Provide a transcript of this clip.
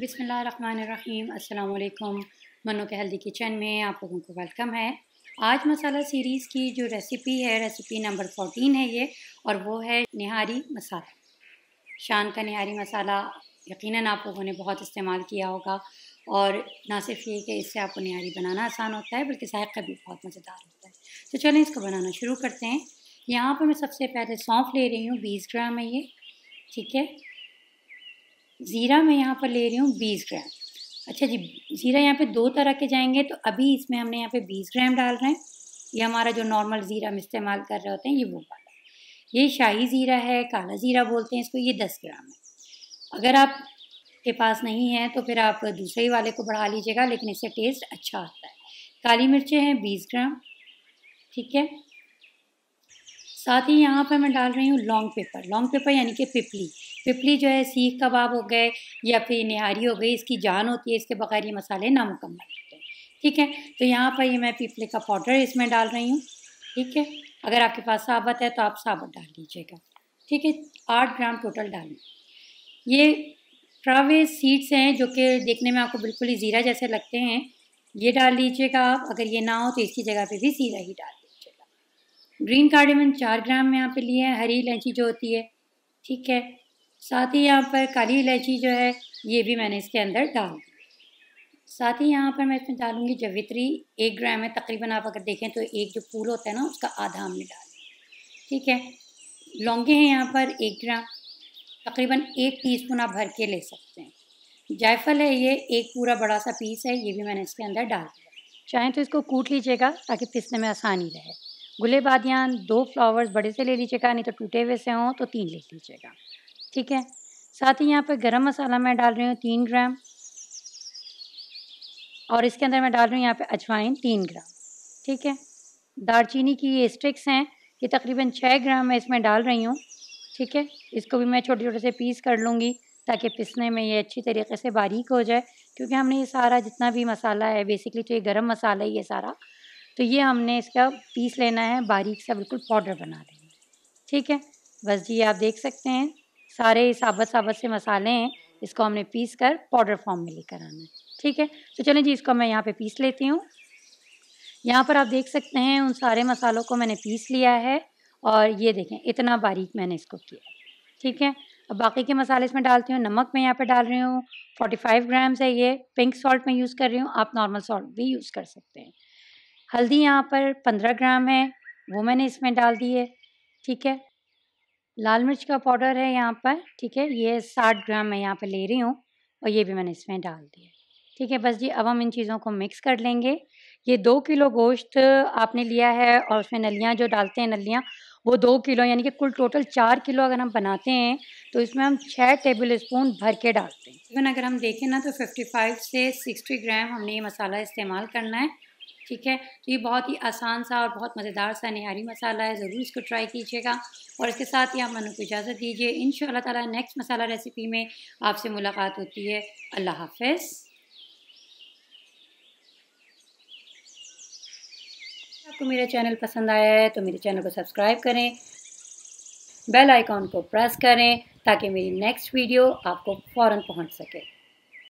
बिसमीम अल्लाम मनो के हेल्दी किचन में आप लोगों को वेलकम है आज मसाला सीरीज़ की जो रेसिपी है रेसिपी नंबर फोटीन है ये और वो है निहारी मसाला शान का निहारी मसाला यकीनन आप लोगों ने बहुत इस्तेमाल किया होगा और ना सिर्फ ये कि इससे आपको निहारी बनाना आसान होता है बल्कि का भी बहुत मज़ेदार होता है तो चलें इसको बनाना शुरू करते हैं यहाँ पर मैं सबसे पहले सौंफ ले रही हूँ बीस ग्राम है ये ठीक है ज़ीरा मैं यहाँ पर ले रही हूँ बीस ग्राम अच्छा जी ज़ीरा यहाँ पे दो तरह के जाएंगे तो अभी इसमें हमने यहाँ पे बीस ग्राम डाल रहे हैं ये हमारा जो नॉर्मल ज़ीरा हम इस्तेमाल कर रहे होते हैं ये वो वाला ये शाही ज़ीरा है काला ज़ीरा बोलते हैं इसको ये दस ग्राम है अगर आप के पास नहीं है तो फिर आप दूसरे ही वाले को बढ़ा लीजिएगा लेकिन इससे टेस्ट अच्छा आता है काली मिर्चें हैं बीस ग्राम ठीक है साथ ही यहाँ पर मैं डाल रही हूँ लॉन्ग पेपर लॉन्ग पेपर यानी कि पिपली पिपली जो है सीख कबाब हो गए या फिर निहारी हो गई इसकी जान होती है इसके बगैर ये मसाले नामुकम्मल होते हैं ठीक है तो यहाँ पर ये मैं पिपली का पाउडर इसमें डाल रही हूँ ठीक है अगर आपके पास साबत है तो आप साबत डाल लीजिएगा ठीक है आठ ग्राम टोटल डाल ये ट्रावे सीड्स हैं जो कि देखने में आपको बिल्कुल ही ज़ीरा जैसे लगते हैं ये डाल लीजिएगा आप अगर ये ना हो तो इसकी जगह पे भी ज़ीरा ही डाल ग्रीन कार्डेमन चार ग्राम में यहाँ पे लिए हैं हरी इलायची जो होती है ठीक है साथ ही यहाँ पर काली इलायची जो है ये भी मैंने इसके अंदर डाल दी साथ ही यहाँ पर मैं इसमें डालूँगी जवित्री एक ग्राम है तकरीबन आप अगर देखें तो एक जो फूल होता है ना उसका आधा हमने डाल ठीक है लौंगे हैं यहाँ पर एक ग्राम तकरीबन एक टीस्पून आप भर के ले सकते हैं जायफल है ये एक पूरा बड़ा सा पीस है ये भी मैंने इसके अंदर डाल दिया चाहें तो इसको कूट लीजिएगा ताकि पिसने में आसानी रहे गुले बादियान दो फ्लावर्स बड़े से ले लीजिएगा नहीं तो टूटे हुए से हों तो तीन ले लीजिएगा ठीक है साथ ही यहाँ पर गर्म मसाला मैं डाल रही हूँ तीन ग्राम और इसके अंदर मैं डाल रही हूँ यहाँ पर अजवाइन तीन ग्राम ठीक है दालचीनी की ये स्टिक्स हैं ये तकरीबन छः ग्राम मैं इसमें डाल रही हूँ ठीक है इसको भी मैं छोटे छोटे से पीस कर लूँगी ताकि पिसने में ये अच्छी तरीके से बारीक हो जाए क्योंकि हमने ये सारा जितना भी मसाला है बेसिकली तो ये गरम मसाला ही है सारा तो ये हमने इसका पीस लेना है बारीक सा बिल्कुल पाउडर बना देना ठीक है बस जी आप देख सकते हैं सारे साबत साबत से मसाले हैं इसको हमने पीस कर पाउडर फॉर्म में लेकर आना है ठीक है तो चलें जी इसको मैं यहाँ पे पीस लेती हूँ यहाँ पर आप देख सकते हैं उन सारे मसालों को मैंने पीस लिया है और ये देखें इतना बारीक मैंने इसको किया ठीक है अब बाकी के मसाले इसमें डालती हूँ नमक मैं यहाँ पे डाल रही हूँ 45 ग्राम्स है ये पिंक सॉल्ट मैं यूज़ कर रही हूँ आप नॉर्मल सॉल्ट भी यूज़ कर सकते हैं हल्दी यहाँ पर पंद्रह ग्राम है वो मैंने इसमें डाल दी है ठीक है लाल मिर्च का पाउडर है यहाँ पर ठीक है ये साठ ग्राम मैं यहाँ पर ले रही हूँ और ये भी मैंने इसमें डाल दिया ठीक है बस जी अब हम इन चीज़ों को मिक्स कर लेंगे ये दो किलो गोश्त आपने लिया है और उसमें नलियाँ जो डालते हैं नलियाँ वो दो किलो यानी कि कुल टोटल चार किलो अगर हम बनाते हैं तो इसमें हम छः टेबल स्पून भर के डालते हैं इवन अगर हम देखें ना तो 55 से 60 ग्राम हमने ये मसाला इस्तेमाल करना है ठीक है तो ये बहुत ही आसान सा और बहुत मज़ेदार सा निहारी मसाला है ज़रूर इसको ट्राई कीजिएगा और इसके साथ ही आप मनु को इजाज़त दीजिए इन ताला नेक्स्ट मसाला रेसिपी में आपसे मुलाकात होती है अल्लाह हाफिज़ आपको मेरा चैनल पसंद आया है तो मेरे चैनल को सब्सक्राइब करें बेल आइकॉन को प्रेस करें ताकि मेरी नेक्स्ट वीडियो आपको फ़ौर पहुँच सके